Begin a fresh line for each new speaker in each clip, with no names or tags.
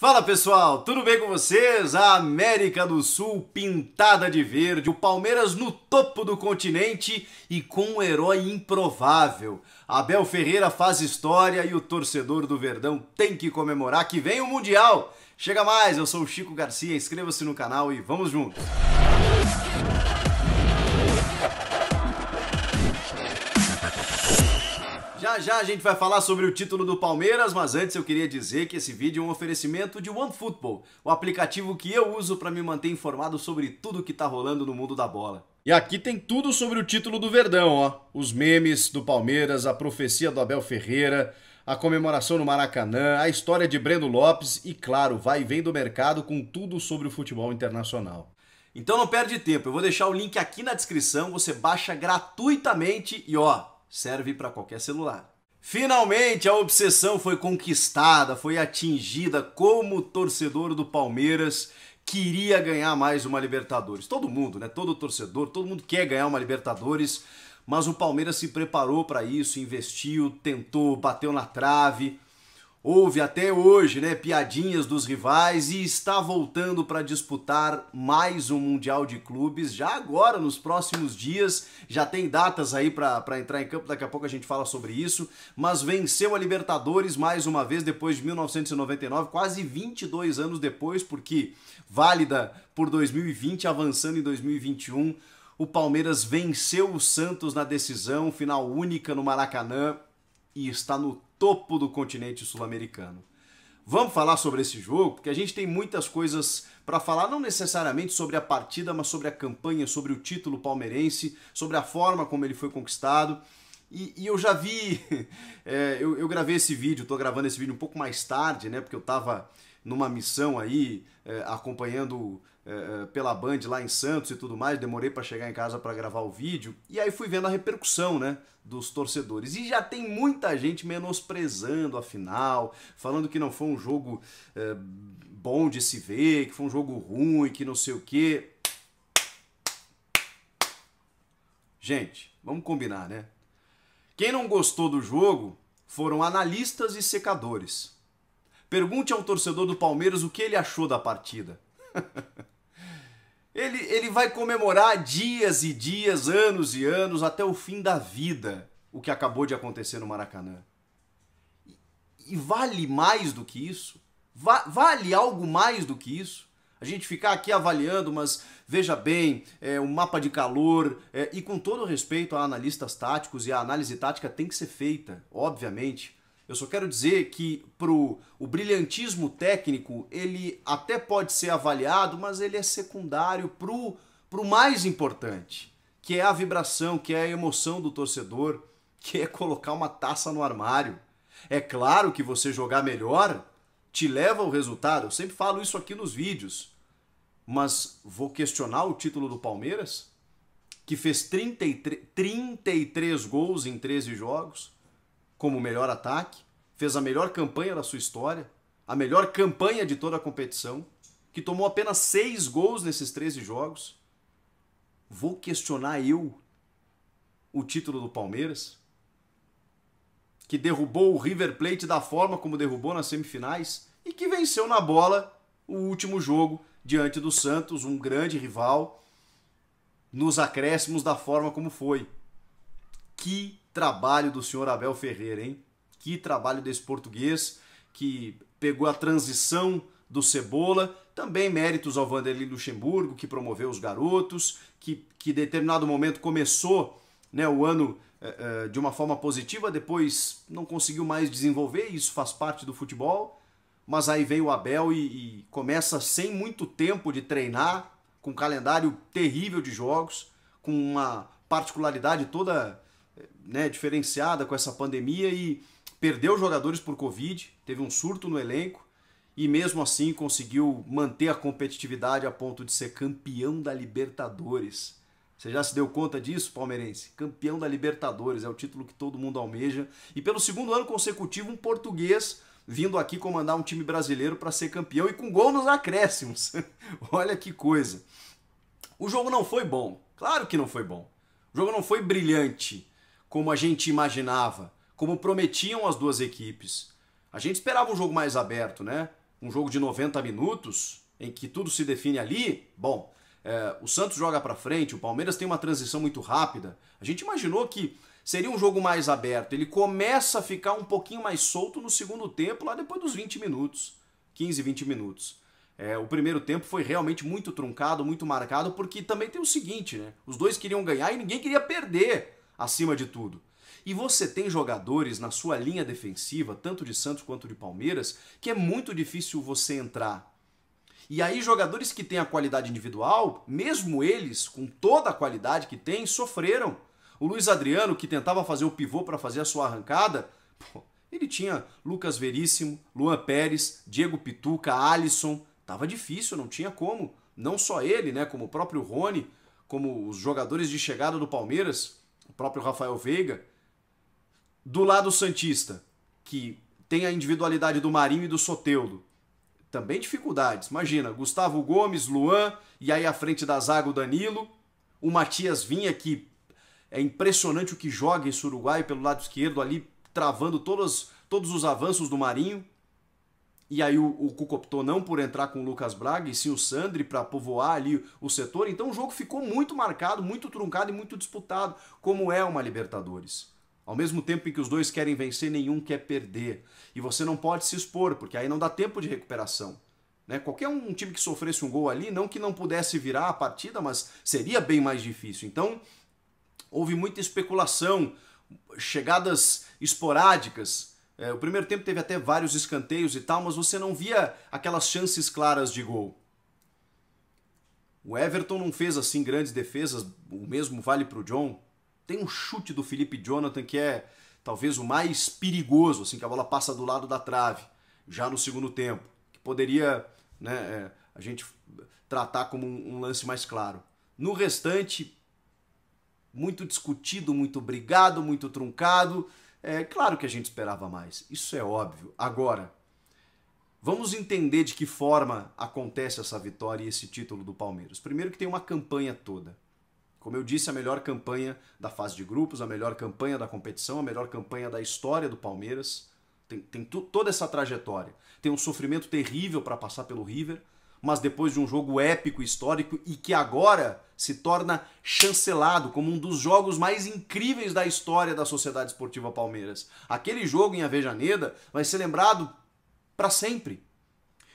Fala pessoal, tudo bem com vocês? A América do Sul pintada de verde, o Palmeiras no topo do continente e com um herói improvável. Abel Ferreira faz história e o torcedor do Verdão tem que comemorar que vem o Mundial. Chega mais, eu sou o Chico Garcia, inscreva-se no canal e vamos juntos! Já já a gente vai falar sobre o título do Palmeiras, mas antes eu queria dizer que esse vídeo é um oferecimento de OneFootball, o aplicativo que eu uso para me manter informado sobre tudo que tá rolando no mundo da bola. E aqui tem tudo sobre o título do Verdão, ó. Os memes do Palmeiras, a profecia do Abel Ferreira, a comemoração no Maracanã, a história de Breno Lopes e, claro, vai e vem do mercado com tudo sobre o futebol internacional. Então não perde tempo, eu vou deixar o link aqui na descrição, você baixa gratuitamente e ó, serve para qualquer celular. Finalmente a obsessão foi conquistada, foi atingida como torcedor do Palmeiras queria ganhar mais uma Libertadores. Todo mundo, né? Todo torcedor, todo mundo quer ganhar uma Libertadores, mas o Palmeiras se preparou para isso, investiu, tentou, bateu na trave. Houve até hoje, né, piadinhas dos rivais e está voltando para disputar mais um Mundial de Clubes já agora, nos próximos dias. Já tem datas aí para entrar em campo, daqui a pouco a gente fala sobre isso. Mas venceu a Libertadores mais uma vez depois de 1999, quase 22 anos depois, porque válida por 2020, avançando em 2021. O Palmeiras venceu o Santos na decisão, final única no Maracanã e está no topo do continente sul-americano. Vamos falar sobre esse jogo, porque a gente tem muitas coisas para falar, não necessariamente sobre a partida, mas sobre a campanha, sobre o título palmeirense, sobre a forma como ele foi conquistado. E, e eu já vi, é, eu, eu, gravei esse vídeo, estou gravando esse vídeo um pouco mais tarde, né? Porque eu estava numa missão aí, é, acompanhando é, é, pela Band lá em Santos e tudo mais, demorei para chegar em casa para gravar o vídeo, e aí fui vendo a repercussão, né, dos torcedores. E já tem muita gente menosprezando a final, falando que não foi um jogo é, bom de se ver, que foi um jogo ruim, que não sei o quê. Gente, vamos combinar, né? Quem não gostou do jogo foram analistas e secadores. Pergunte ao torcedor do Palmeiras o que ele achou da partida. ele, ele vai comemorar dias e dias, anos e anos, até o fim da vida, o que acabou de acontecer no Maracanã. E, e vale mais do que isso? Va vale algo mais do que isso? A gente ficar aqui avaliando, mas veja bem, é, um mapa de calor, é, e com todo respeito a analistas táticos, e a análise tática tem que ser feita, obviamente. Eu só quero dizer que pro, o brilhantismo técnico, ele até pode ser avaliado, mas ele é secundário pro, pro mais importante, que é a vibração, que é a emoção do torcedor, que é colocar uma taça no armário. É claro que você jogar melhor te leva ao resultado. Eu sempre falo isso aqui nos vídeos. Mas vou questionar o título do Palmeiras, que fez 33, 33 gols em 13 jogos como o melhor ataque, fez a melhor campanha da sua história, a melhor campanha de toda a competição, que tomou apenas seis gols nesses 13 jogos. Vou questionar eu o título do Palmeiras, que derrubou o River Plate da forma como derrubou nas semifinais e que venceu na bola o último jogo diante do Santos, um grande rival, nos acréscimos da forma como foi. Que trabalho do senhor Abel Ferreira, hein? Que trabalho desse português que pegou a transição do Cebola, também méritos ao Vanderlei Luxemburgo, que promoveu os garotos, que, que em determinado momento começou né, o ano eh, eh, de uma forma positiva, depois não conseguiu mais desenvolver, isso faz parte do futebol. Mas aí vem o Abel e, e começa sem muito tempo de treinar, com um calendário terrível de jogos, com uma particularidade toda né, diferenciada com essa pandemia e perdeu jogadores por Covid, teve um surto no elenco e mesmo assim conseguiu manter a competitividade a ponto de ser campeão da Libertadores. Você já se deu conta disso, palmeirense? Campeão da Libertadores é o título que todo mundo almeja. E pelo segundo ano consecutivo, um português vindo aqui comandar um time brasileiro para ser campeão e com gol nos acréscimos. Olha que coisa. O jogo não foi bom. Claro que não foi bom. O jogo não foi brilhante como a gente imaginava, como prometiam as duas equipes. A gente esperava um jogo mais aberto, né? Um jogo de 90 minutos, em que tudo se define ali. Bom, é, o Santos joga para frente, o Palmeiras tem uma transição muito rápida. A gente imaginou que seria um jogo mais aberto. Ele começa a ficar um pouquinho mais solto no segundo tempo, lá depois dos 20 minutos 15, 20 minutos. É, o primeiro tempo foi realmente muito truncado, muito marcado, porque também tem o seguinte, né? Os dois queriam ganhar e ninguém queria perder acima de tudo. E você tem jogadores na sua linha defensiva, tanto de Santos quanto de Palmeiras, que é muito difícil você entrar. E aí, jogadores que têm a qualidade individual, mesmo eles, com toda a qualidade que têm, sofreram. O Luiz Adriano, que tentava fazer o pivô para fazer a sua arrancada, pô, ele tinha Lucas Veríssimo, Luan Pérez, Diego Pituca, Alisson. Tava difícil, não tinha como. Não só ele, né? Como o próprio Rony, como os jogadores de chegada do Palmeiras, próprio Rafael Veiga, do lado Santista, que tem a individualidade do Marinho e do Soteudo, também dificuldades. Imagina, Gustavo Gomes, Luan, e aí à frente da zaga o Danilo, o Matias Vinha, que é impressionante o que joga esse Uruguai pelo lado esquerdo, ali travando todos, todos os avanços do Marinho e aí o, o Cuca optou não por entrar com o Lucas Braga e sim o Sandri para povoar ali o setor. Então o jogo ficou muito marcado, muito truncado e muito disputado, como é uma Libertadores. Ao mesmo tempo em que os dois querem vencer, nenhum quer perder. E você não pode se expor, porque aí não dá tempo de recuperação. Né? Qualquer um time que sofresse um gol ali, não que não pudesse virar a partida, mas seria bem mais difícil. Então, houve muita especulação, chegadas esporádicas é, o primeiro tempo teve até vários escanteios e tal, mas você não via aquelas chances claras de gol. O Everton não fez assim grandes defesas, o mesmo vale para o John. Tem um chute do Felipe Jonathan que é talvez o mais perigoso, assim que a bola passa do lado da trave, já no segundo tempo, que poderia né, é, a gente tratar como um, um lance mais claro. No restante, muito discutido, muito brigado, muito truncado. É claro que a gente esperava mais, isso é óbvio. Agora, vamos entender de que forma acontece essa vitória e esse título do Palmeiras. Primeiro, que tem uma campanha toda. Como eu disse, a melhor campanha da fase de grupos, a melhor campanha da competição, a melhor campanha da história do Palmeiras. Tem, tem toda essa trajetória. Tem um sofrimento terrível para passar pelo River mas depois de um jogo épico histórico e que agora se torna chancelado como um dos jogos mais incríveis da história da Sociedade Esportiva Palmeiras. Aquele jogo em Avejaneda vai ser lembrado para sempre.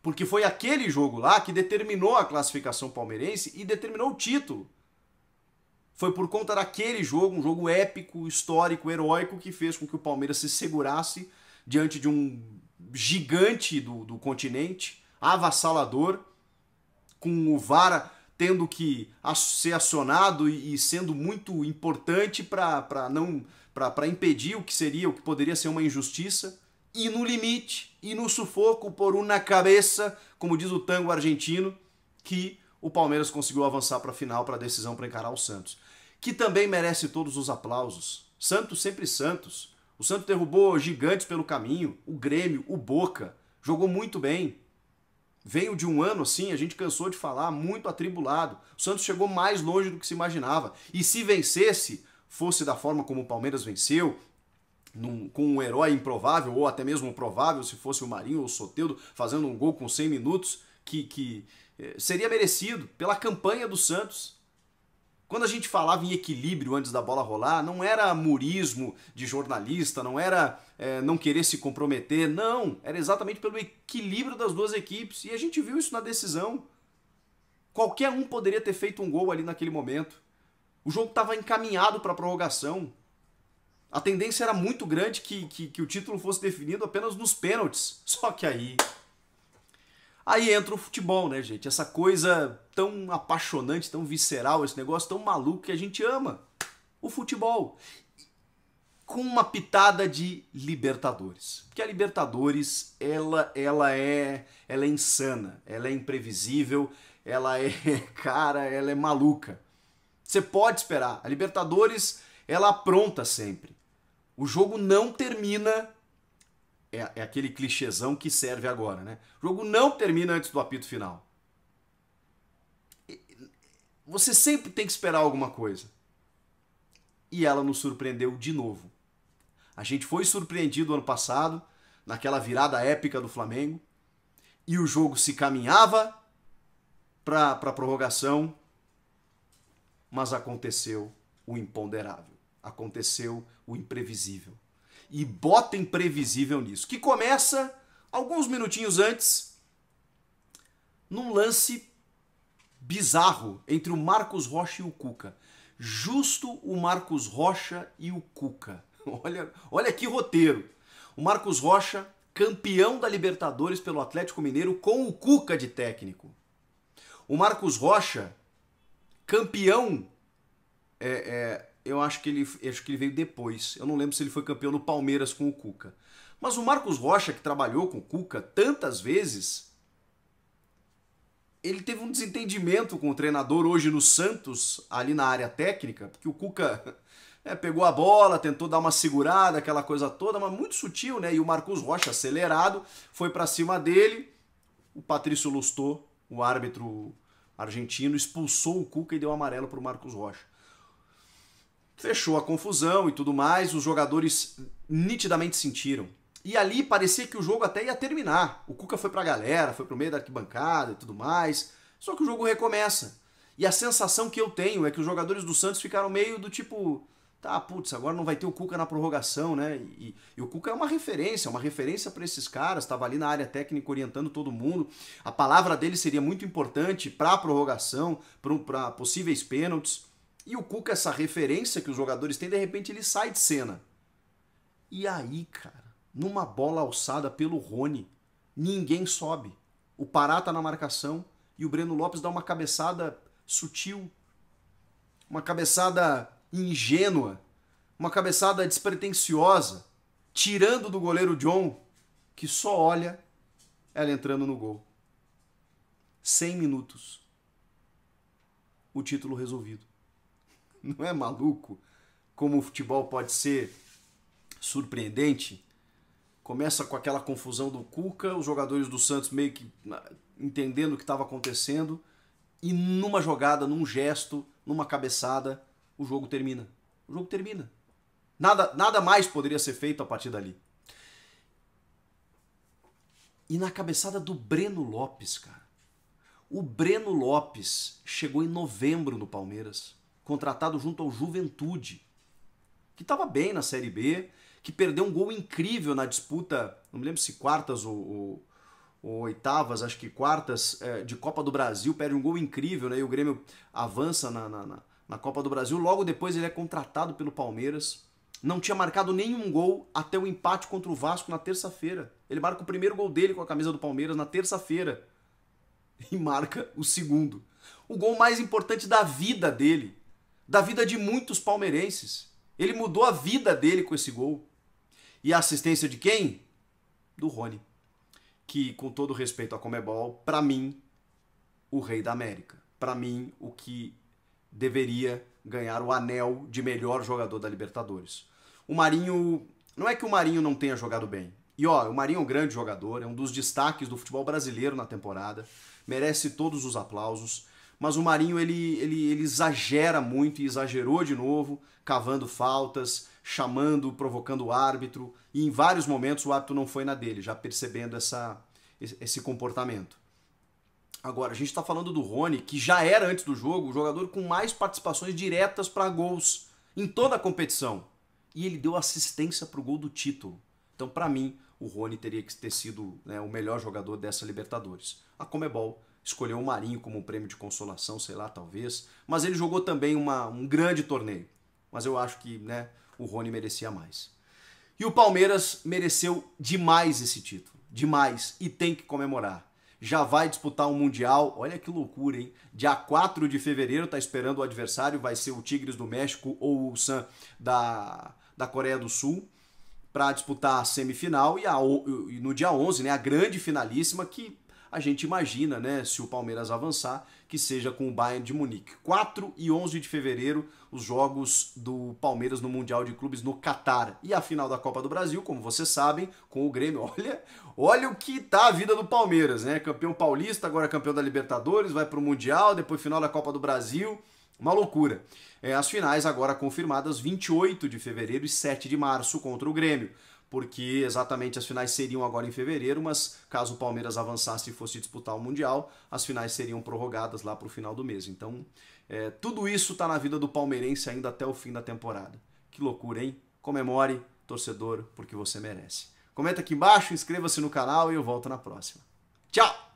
Porque foi aquele jogo lá que determinou a classificação palmeirense e determinou o título. Foi por conta daquele jogo, um jogo épico, histórico, heróico, que fez com que o Palmeiras se segurasse diante de um gigante do, do continente, avassalador, com o VAR tendo que ser acionado e sendo muito importante para não para impedir o que seria, o que poderia ser uma injustiça, e no limite, e no sufoco por uma cabeça, como diz o tango argentino, que o Palmeiras conseguiu avançar para a final, para a decisão para encarar o Santos, que também merece todos os aplausos. Santos sempre Santos. O Santos derrubou gigantes pelo caminho, o Grêmio, o Boca, jogou muito bem, veio de um ano assim, a gente cansou de falar, muito atribulado. O Santos chegou mais longe do que se imaginava. E se vencesse, fosse da forma como o Palmeiras venceu, num, com um herói improvável, ou até mesmo provável, se fosse o Marinho ou o Soteudo, fazendo um gol com 100 minutos, que, que eh, seria merecido pela campanha do Santos. Quando a gente falava em equilíbrio antes da bola rolar, não era murismo de jornalista, não era é, não querer se comprometer. Não, era exatamente pelo equilíbrio das duas equipes. E a gente viu isso na decisão. Qualquer um poderia ter feito um gol ali naquele momento. O jogo estava encaminhado para a prorrogação. A tendência era muito grande que, que, que o título fosse definido apenas nos pênaltis. Só que aí. Aí entra o futebol, né, gente? Essa coisa tão apaixonante, tão visceral, esse negócio tão maluco que a gente ama. O futebol com uma pitada de Libertadores. Porque a Libertadores, ela, ela é ela é insana, ela é imprevisível, ela é, cara, ela é maluca. Você pode esperar. A Libertadores, ela apronta sempre. O jogo não termina é, é aquele clichêzão que serve agora, né? O jogo não termina antes do apito final. Você sempre tem que esperar alguma coisa. E ela nos surpreendeu de novo a gente foi surpreendido ano passado, naquela virada épica do Flamengo, e o jogo se caminhava para a prorrogação, mas aconteceu o imponderável, aconteceu o imprevisível. E bota imprevisível nisso, que começa alguns minutinhos antes, num lance bizarro entre o Marcos Rocha e o Cuca. Justo o Marcos Rocha e o Cuca. Olha, olha que roteiro. O Marcos Rocha, campeão da Libertadores pelo Atlético Mineiro com o Cuca de técnico. O Marcos Rocha, campeão. É, é, eu acho que, ele, acho que ele veio depois. Eu não lembro se ele foi campeão no Palmeiras com o Cuca. Mas o Marcos Rocha, que trabalhou com o Cuca tantas vezes, ele teve um desentendimento com o treinador hoje no Santos, ali na área técnica, porque o Cuca é, pegou a bola, tentou dar uma segurada, aquela coisa toda, mas muito sutil, né? E o Marcos Rocha, acelerado, foi para cima dele. O Patrício lustou, o árbitro argentino, expulsou o Cuca e deu amarelo para o Marcos Rocha. Fechou a confusão e tudo mais, os jogadores nitidamente sentiram. E ali parecia que o jogo até ia terminar. O Cuca foi pra galera, foi pro meio da arquibancada e tudo mais. Só que o jogo recomeça. E a sensação que eu tenho é que os jogadores do Santos ficaram meio do tipo, Tá, putz, agora não vai ter o Cuca na prorrogação, né? E, e o Cuca é uma referência, uma referência para esses caras, estava ali na área técnica orientando todo mundo. A palavra dele seria muito importante para a prorrogação, para possíveis pênaltis. E o Cuca, essa referência que os jogadores têm, de repente ele sai de cena. E aí, cara, numa bola alçada pelo Rony, ninguém sobe. O Pará tá na marcação e o Breno Lopes dá uma cabeçada sutil, uma cabeçada ingênua, uma cabeçada despretensiosa, tirando do goleiro John, que só olha ela entrando no gol. 100 minutos. O título resolvido. Não é maluco como o futebol pode ser surpreendente? Começa com aquela confusão do Cuca, os jogadores do Santos meio que entendendo o que estava acontecendo e numa jogada, num gesto, numa cabeçada, o jogo termina. O jogo termina. Nada, nada mais poderia ser feito a partir dali. E na cabeçada do Breno Lopes, cara. O Breno Lopes chegou em novembro no Palmeiras, contratado junto ao Juventude, que estava bem na Série B, que perdeu um gol incrível na disputa, não me lembro se quartas ou, ou, ou oitavas, acho que quartas, é, de Copa do Brasil, perde um gol incrível, né? E o Grêmio avança na, na, na na Copa do Brasil. Logo depois ele é contratado pelo Palmeiras. Não tinha marcado nenhum gol até o empate contra o Vasco na terça-feira. Ele marca o primeiro gol dele com a camisa do Palmeiras na terça-feira. E marca o segundo. O gol mais importante da vida dele. Da vida de muitos palmeirenses. Ele mudou a vida dele com esse gol. E a assistência de quem? Do Rony. Que, com todo respeito à Comebol, para mim, o rei da América. Para mim, o que deveria ganhar o anel de melhor jogador da Libertadores. O Marinho. Não é que o Marinho não tenha jogado bem. E ó, o Marinho é um grande jogador, é um dos destaques do futebol brasileiro na temporada, merece todos os aplausos. Mas o Marinho ele, ele, ele exagera muito e exagerou de novo, cavando faltas, chamando, provocando o árbitro. E em vários momentos o árbitro não foi na dele, já percebendo essa, esse comportamento. Agora, a gente está falando do Rony, que já era antes do jogo o jogador com mais participações diretas para gols em toda a competição. E ele deu assistência para o gol do título. Então, para mim, o Rony teria que ter sido né, o melhor jogador dessa Libertadores. A Comebol escolheu o Marinho como um prêmio de consolação, sei lá, talvez. Mas ele jogou também uma, um grande torneio. Mas eu acho que né, o Rony merecia mais. E o Palmeiras mereceu demais esse título. Demais. E tem que comemorar já vai disputar o um Mundial. Olha que loucura, hein? Dia 4 de fevereiro tá esperando o adversário, vai ser o Tigres do México ou o Ulsan da, da Coreia do Sul para disputar a semifinal e, a, e no dia 11, né, a grande finalíssima que a gente imagina, né, se o Palmeiras avançar, que seja com o Bayern de Munique. 4 e 11 de fevereiro, os jogos do Palmeiras no Mundial de Clubes no Catar. E a final da Copa do Brasil, como vocês sabem, com o Grêmio. Olha, olha o que tá a vida do Palmeiras, né? Campeão paulista, agora campeão da Libertadores, vai para o Mundial, depois final da Copa do Brasil. Uma loucura. É, as finais agora confirmadas 28 de fevereiro e 7 de março contra o Grêmio porque exatamente as finais seriam agora em fevereiro, mas caso o Palmeiras avançasse e fosse disputar o Mundial, as finais seriam prorrogadas lá para o final do mês. Então, é, tudo isso está na vida do palmeirense ainda até o fim da temporada. Que loucura, hein? Comemore, torcedor, porque você merece. Comenta aqui embaixo, inscreva-se no canal e eu volto na próxima. Tchau!